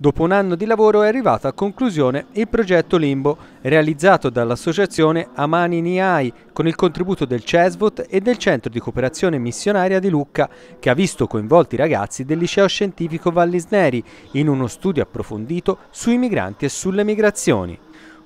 Dopo un anno di lavoro è arrivato a conclusione il progetto Limbo, realizzato dall'associazione Amani Niai con il contributo del CESVOT e del Centro di Cooperazione Missionaria di Lucca, che ha visto coinvolti i ragazzi del Liceo Scientifico Vallisneri in uno studio approfondito sui migranti e sulle migrazioni.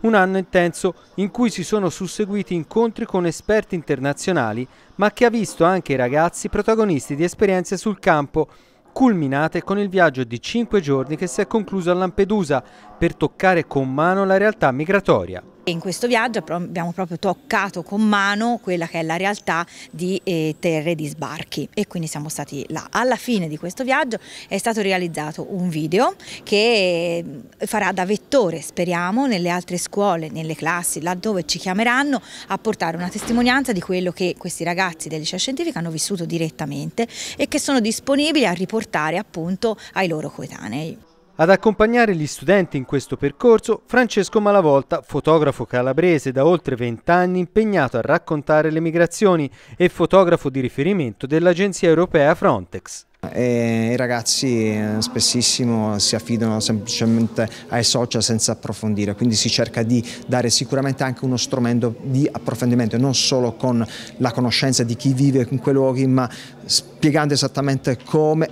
Un anno intenso in cui si sono susseguiti incontri con esperti internazionali, ma che ha visto anche i ragazzi protagonisti di esperienze sul campo, culminate con il viaggio di 5 giorni che si è concluso a Lampedusa per toccare con mano la realtà migratoria. In questo viaggio abbiamo proprio toccato con mano quella che è la realtà di eh, terre di sbarchi e quindi siamo stati là. Alla fine di questo viaggio è stato realizzato un video che eh, farà da vettore, speriamo, nelle altre scuole, nelle classi, laddove ci chiameranno a portare una testimonianza di quello che questi ragazzi del liceo scientifico hanno vissuto direttamente e che sono disponibili a riportare appunto ai loro coetanei. Ad accompagnare gli studenti in questo percorso Francesco Malavolta, fotografo calabrese da oltre vent'anni impegnato a raccontare le migrazioni e fotografo di riferimento dell'agenzia europea Frontex. E I ragazzi eh, spessissimo si affidano semplicemente ai social senza approfondire, quindi si cerca di dare sicuramente anche uno strumento di approfondimento, non solo con la conoscenza di chi vive in quei luoghi, ma spiegando esattamente come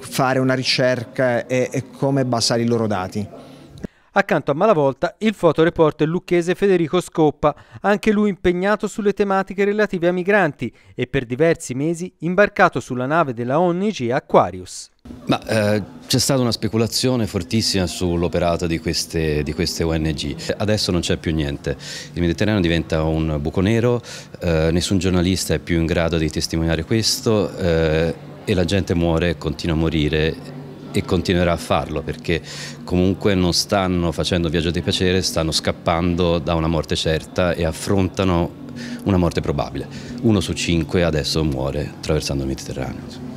fare una ricerca e, e come basare i loro dati. Accanto a Malavolta il fotoreporter lucchese Federico Scoppa, anche lui impegnato sulle tematiche relative ai migranti e per diversi mesi imbarcato sulla nave della ONG Aquarius. Eh, c'è stata una speculazione fortissima sull'operato di, di queste, ONG, adesso non c'è più niente, il Mediterraneo diventa un buco nero, eh, nessun giornalista è più in grado di testimoniare questo eh, e la gente muore, e continua a morire e continuerà a farlo perché comunque non stanno facendo viaggio di piacere, stanno scappando da una morte certa e affrontano una morte probabile. Uno su cinque adesso muore attraversando il Mediterraneo.